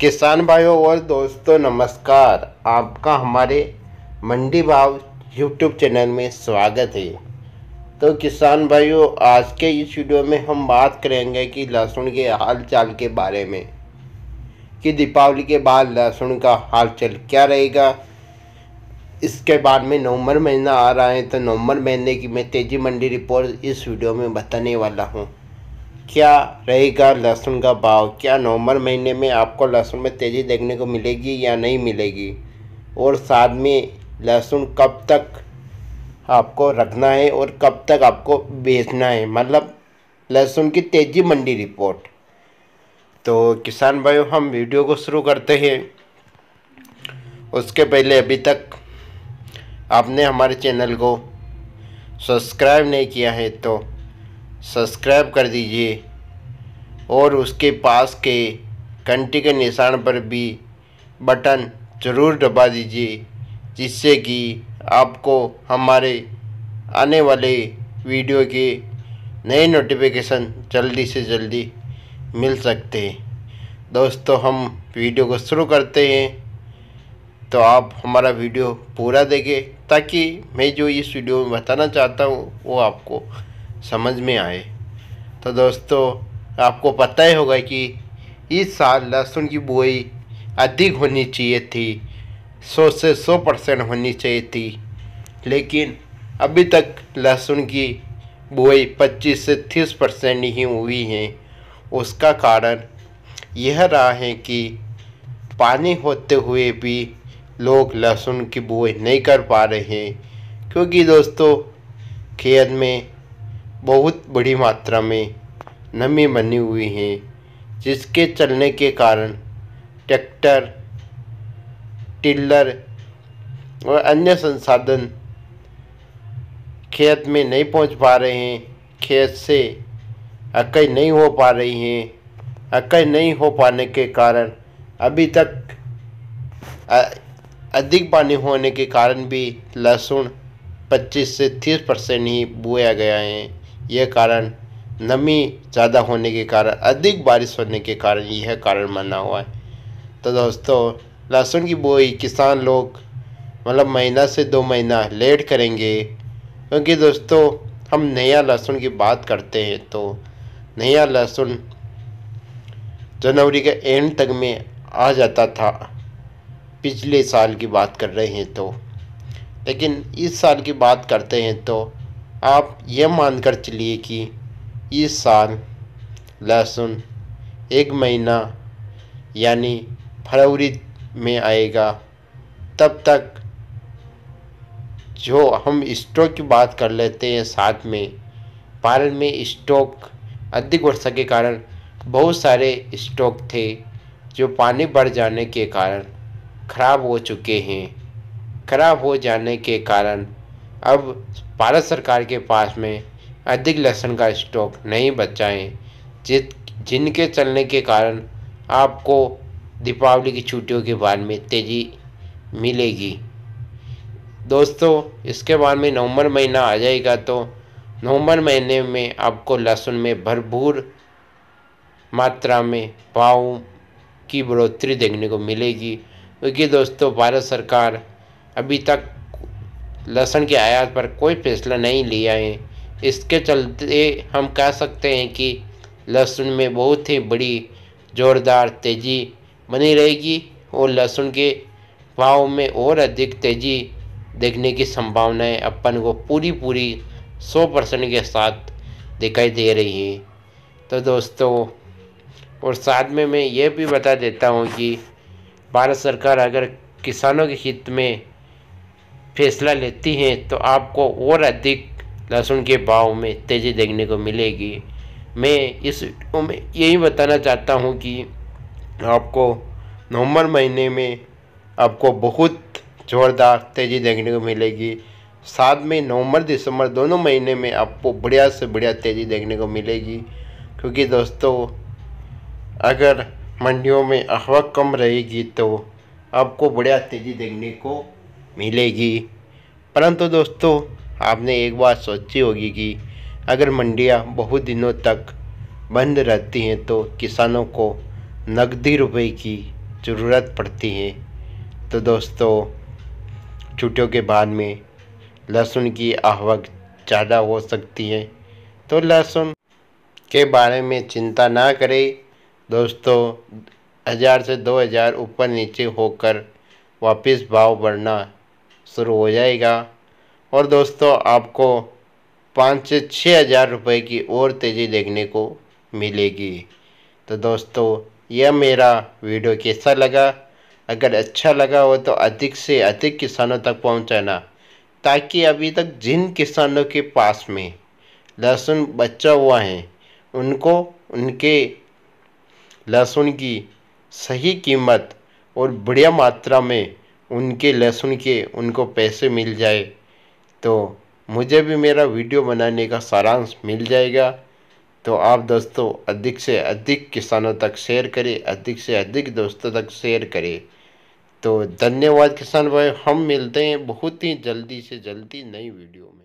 किसान भाइयों और दोस्तों नमस्कार आपका हमारे मंडी भाव यूट्यूब चैनल में स्वागत है तो किसान भाइयों आज के इस वीडियो में हम बात करेंगे कि लहसुन के हाल चाल के बारे में कि दीपावली के बाद लहसुन का हाल चाल क्या रहेगा इसके बाद में नवंबर महीना आ रहा है तो नवंबर महीने की मैं तेजी मंडी रिपोर्ट इस वीडियो में बताने वाला हूँ क्या रहेगा लहसुन का भाव क्या नवंबर महीने में आपको लहसुन में तेज़ी देखने को मिलेगी या नहीं मिलेगी और साथ में लहसुन कब तक आपको रखना है और कब तक आपको बेचना है मतलब लहसुन की तेज़ी मंडी रिपोर्ट तो किसान भाइयों हम वीडियो को शुरू करते हैं उसके पहले अभी तक आपने हमारे चैनल को सब्सक्राइब नहीं किया है तो सब्सक्राइब कर दीजिए और उसके पास के घंटी के निशान पर भी बटन ज़रूर दबा दीजिए जिससे कि आपको हमारे आने वाले वीडियो के नए नोटिफिकेशन जल्दी से जल्दी मिल सकते हैं दोस्तों हम वीडियो को शुरू करते हैं तो आप हमारा वीडियो पूरा देखें ताकि मैं जो इस वीडियो में बताना चाहता हूँ वो आपको समझ में आए तो दोस्तों आपको पता ही होगा कि इस साल लहसुन की बुआई अधिक होनी चाहिए थी सौ से सौ परसेंट होनी चाहिए थी लेकिन अभी तक लहसुन की बुआई पच्चीस से तीस परसेंट ही हुई है उसका कारण यह रहा है कि पानी होते हुए भी लोग लहसुन की बुआई नहीं कर पा रहे हैं क्योंकि दोस्तों खेत में बहुत बड़ी मात्रा में नमी बनी हुई हैं जिसके चलने के कारण ट्रैक्टर टिल्लर और अन्य संसाधन खेत में नहीं पहुंच पा रहे हैं खेत से अकई नहीं हो पा रही हैं अकई नहीं हो पाने के कारण अभी तक अधिक पानी होने के कारण भी लहसुन 25 से 30 परसेंट ही बोया गया है यह कारण नमी ज़्यादा होने के कारण अधिक बारिश होने के कारण यह कारण बना हुआ है तो दोस्तों लहसुन की बोई किसान लोग मतलब महीना से दो महीना लेट करेंगे क्योंकि दोस्तों हम नया लहसुन की बात करते हैं तो नया लहसुन जनवरी के एंड तक में आ जाता था पिछले साल की बात कर रहे हैं तो लेकिन इस साल की बात करते हैं तो आप ये मानकर चलिए कि इस साल लहसुन एक महीना यानी फरवरी में आएगा तब तक जो हम स्टॉक की बात कर लेते हैं साथ में भारत में स्टॉक अधिक वर्षा के कारण बहुत सारे स्टॉक थे जो पानी बढ़ जाने के कारण खराब हो चुके हैं खराब हो जाने के कारण अब भारत सरकार के पास में अधिक लहसुन का स्टॉक नहीं बचा है जिनके चलने के कारण आपको दीपावली की छुट्टियों के बाद में तेज़ी मिलेगी दोस्तों इसके बाद में नवंबर महीना आ जाएगा तो नवंबर महीने में आपको लहसुन में भरपूर मात्रा में भाव की बढ़ोतरी देखने को मिलेगी क्योंकि दोस्तों भारत सरकार अभी तक लसन के आयात पर कोई फैसला नहीं लिया है इसके चलते हम कह सकते हैं कि लहसुन में बहुत ही बड़ी ज़ोरदार तेज़ी बनी रहेगी और लहसुन के भाव में और अधिक तेज़ी देखने की संभावनाएं अपन को पूरी पूरी 100 परसेंट के साथ दिखाई दे रही है तो दोस्तों और साथ में मैं ये भी बता देता हूँ कि भारत सरकार अगर किसानों के हित में फैसला लेती हैं तो आपको और अधिक लहसुन के भाव में तेज़ी देखने को मिलेगी मैं इस वीडियो में यही बताना चाहता हूँ कि आपको नवंबर महीने में आपको बहुत ज़ोरदार तेज़ी देखने को मिलेगी साथ में नवंबर दिसंबर दोनों महीने में आपको बढ़िया से बढ़िया तेज़ी देखने को मिलेगी क्योंकि दोस्तों अगर मंडियों में अहवा कम रहेगी तो आपको बढ़िया तेज़ी देखने को मिलेगी परंतु दोस्तों आपने एक बात सोची होगी कि अगर मंडियां बहुत दिनों तक बंद रहती हैं तो किसानों को नकदी रुपए की ज़रूरत पड़ती है तो दोस्तों छुट्टियों के बाद में लहसुन की आवक ज़्यादा हो सकती है तो लहसुन के बारे में चिंता ना करें दोस्तों हज़ार से दो हज़ार ऊपर नीचे होकर वापस भाव बढ़ना शुरू हो जाएगा और दोस्तों आपको पाँच से छः हज़ार रुपये की और तेज़ी देखने को मिलेगी तो दोस्तों यह मेरा वीडियो कैसा लगा अगर अच्छा लगा हो तो अधिक से अधिक किसानों तक पहुंचाना ताकि अभी तक जिन किसानों के पास में लहसुन बचा हुआ है उनको उनके लहसुन की सही कीमत और बढ़िया मात्रा में उनके लहसुन के उनको पैसे मिल जाए तो मुझे भी मेरा वीडियो बनाने का सारांश मिल जाएगा तो आप दोस्तों अधिक से अधिक किसानों तक शेयर करें अधिक से अधिक दोस्तों तक शेयर करें तो धन्यवाद किसान भाई हम मिलते हैं बहुत ही जल्दी से जल्दी नई वीडियो में